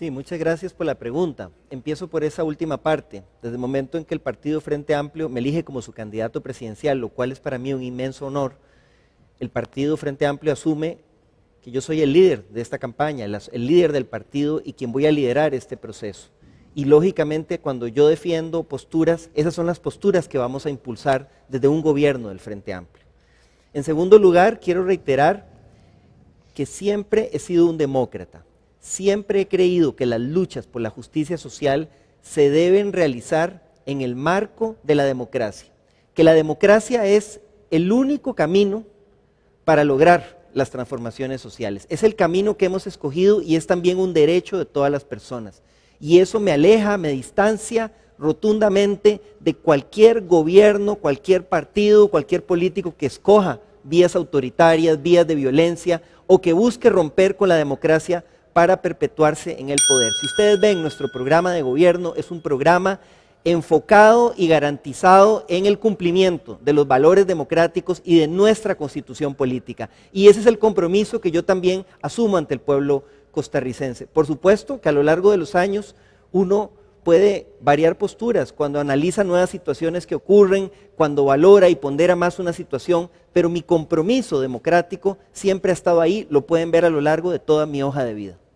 Sí, muchas gracias por la pregunta. Empiezo por esa última parte. Desde el momento en que el Partido Frente Amplio me elige como su candidato presidencial, lo cual es para mí un inmenso honor, el Partido Frente Amplio asume que yo soy el líder de esta campaña, el líder del partido y quien voy a liderar este proceso. Y lógicamente cuando yo defiendo posturas, esas son las posturas que vamos a impulsar desde un gobierno del Frente Amplio. En segundo lugar, quiero reiterar que siempre he sido un demócrata. Siempre he creído que las luchas por la justicia social se deben realizar en el marco de la democracia, que la democracia es el único camino para lograr las transformaciones sociales. Es el camino que hemos escogido y es también un derecho de todas las personas. Y eso me aleja, me distancia rotundamente de cualquier gobierno, cualquier partido, cualquier político que escoja vías autoritarias, vías de violencia o que busque romper con la democracia para perpetuarse en el poder. Si ustedes ven, nuestro programa de gobierno es un programa enfocado y garantizado en el cumplimiento de los valores democráticos y de nuestra constitución política. Y ese es el compromiso que yo también asumo ante el pueblo costarricense. Por supuesto que a lo largo de los años uno puede variar posturas cuando analiza nuevas situaciones que ocurren, cuando valora y pondera más una situación, pero mi compromiso democrático siempre ha estado ahí, lo pueden ver a lo largo de toda mi hoja de vida.